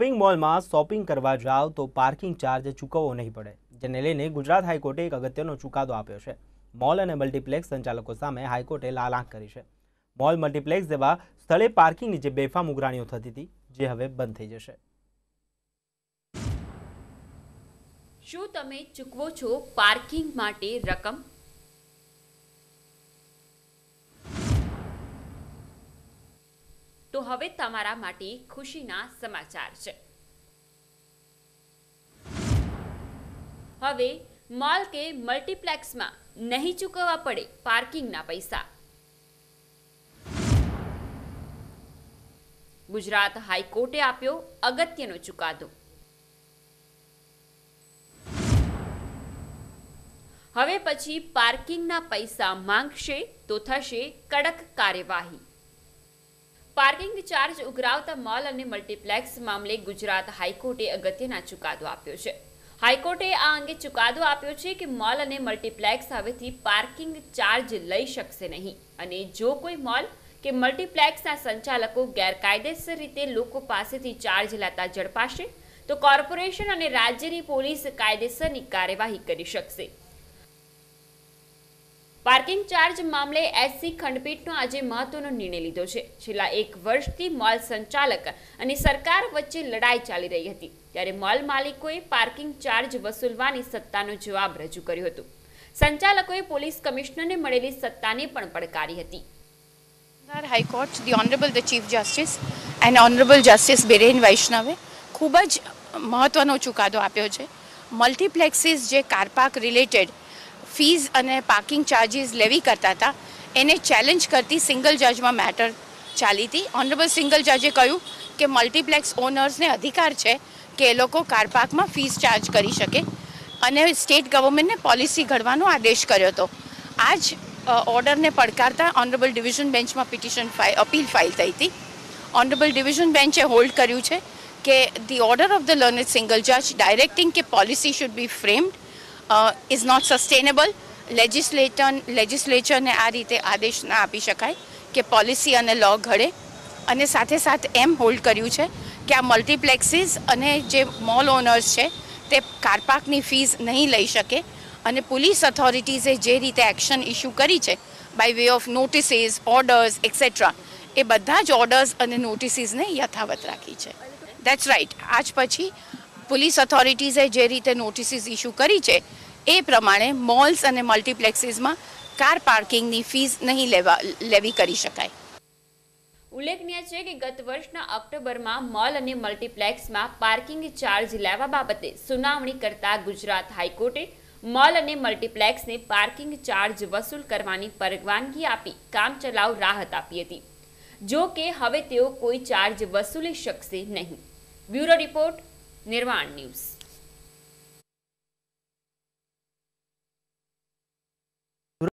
shopping મોલમાં shopping કરવા જાઓ તો પાર્કિંગ ચાર્જ ચૂકવવો નહીં પડે જેને લઈને ગુજરાત હાઈકોર્ટે એક અગત્યનો ચુકાદો આપ્યો છે મોલ અને મલ્ટીપ્લેક્સ સંચાલકો સામે હાઈકોર્ટે લાલાંક કરી છે મોલ મલ્ટીપ્લેક્સ જેવા સ્થળે પાર્કિંગની જે બેફામ ઉઘરાણીઓ થતી હતી જે હવે બંધ થઈ જશે શું તમે ચૂકવો છો પાર્કિંગ માટે રકમ તો હવે તમારા માટે ખુશીના સમાચાર છે હવે મોલ કે મલ્ટીપ્લેક્સમાં નહીં ચૂકવવા પડે પાર્કિંગના પૈસા ગુજરાત હાઈકોર્ટે આપ્યો અગત્યનો ચુકાદો હવે પછી પાર્કિંગના પૈસા માંગશે તો થશે કડક કાર્યવાહી પાર્કિંગ ચાર્જ ઉઘરાવતા મોલ અને મલ્ટીપ્લેક્સ મામલે ગુજરાત હાઈકોર્ટે અગત્યના ચુકાદો આપ્યો છે હાઈકોર્ટે આ અંગે ચુકાદો આપ્યો છે કે મોલ અને મલ્ટીપ્લેક્સ હવેથી પાર્કિંગ ચાર્જ લઈ શકશે નહીં અને જો કોઈ મોલ કે મલ્ટીપ્લેક્સના સંચાલકો ગેરકાયદેસર રીતે લોકો પાસેથી ચાર્જ લેતા ઝડપાશે તો કોર્પોરેશન અને રાજ્યની પોલીસ કાયદેસરની કાર્યવાહી કરી શકશે પાર્કિંગ ચાર્જ મામલે એસસી ખંડપીઠનો આજે મહત્વનો નિર્ણય લીધો છે છેલ્લા એક વર્ષથી મોલ સંચાલક અને સરકાર વચ્ચે લડાઈ ચાલી રહી હતી ત્યારે મોલ માલિકોએ પાર્કિંગ ચાર્જ વસૂલવાની સત્તાનો જવાબ રજૂ કર્યો હતો સંચાલકોએ પોલીસ કમિશનરને મળેલી સત્તાને પણ પડકારી હતી high court the honourable the chief justice and honourable justice Biren વૈષ્ણવે ખૂબ જ મહત્વનો ચુકાદો આપ્યો છે મલ્ટીપ્લેક્સીસ જે કાર રિલેટેડ ફીઝ અને પાર્કિંગ ચાર્જીસ લેવી કરતા હતા એને ચેલેન્જ કરતી સિંગલ જજમાં મેટર ચાલી હતી ઓનરેબલ સિંગલ જજે કહ્યું કે મલ્ટીપ્લેક્સ ઓનર્સને અધિકાર છે કે એ લોકો કાર પાર્કમાં ફીઝ ચાર્જ કરી શકે અને સ્ટેટ ગવર્મેન્ટને પોલિસી ઘડવાનો આદેશ કર્યો હતો આ જ ઓર્ડરને પડકારતા ઓનરેબલ ડિવિઝન બેન્ચમાં પિટિશન ફાઇ અપીલ ફાઇલ થઈ હતી ઓનરેબલ ડિવિઝન બેન્ચે હોલ્ડ કર્યું છે કે the order of the learned single જજ ડાયરેક્ટિંગ કે policy should be framed is not sustainable legislator લેજિસ્લેચરને આ રીતે આદેશ ના આપી શકાય કે પોલિસી અને લો ઘડે અને સાથે સાથે એમ હોલ્ડ કર્યું છે કે આ મલ્ટીપ્લેક્સીસ અને જે મોલ ઓનર્સ છે તે કારપાકની ફીઝ નહીં લઈ શકે અને પોલીસ ઓથોરિટીઝે જે રીતે એક્શન ઇસ્યુ કરી છે by way of notices orders etcetera એ બધા જ ઓર્ડર્સ અને નોટિસીસને યથાવત રાખી છે દેટ્સ રાઇટ આજ પછી પોલીસ ઓથોરિટીઝે જે રીતે નોટિસીસ ઇસ્યુ કરી છે એ પ્રમાણે મોલ્સ અને મલ્ટીપ્લેક્સીસમાં કાર પાર્કિંગની ફીસ નહીં લેવા લેવી કરી શકાય ઉલ્લેખનીય છે કે ગત વર્ષના ઓક્ટોબરમાં મોલ અને મલ્ટીપ્લેક્સમાં પાર્કિંગ ચાર્જ લેવા બાબતે સુનાવણી કરતા ગુજરાત હાઈકોર્ટે મોલ અને મલ્ટીપ્લેક્સને પાર્કિંગ ચાર્જ વસૂલ કરવાની પરવાનગી આપી કામચલાઉ રાહત આપી હતી જો કે હવે તેઓ કોઈ ચાર્જ વસૂલી શકશે નહીં બ્યુરો રિપોર્ટ નિર્માણ ન્યૂઝ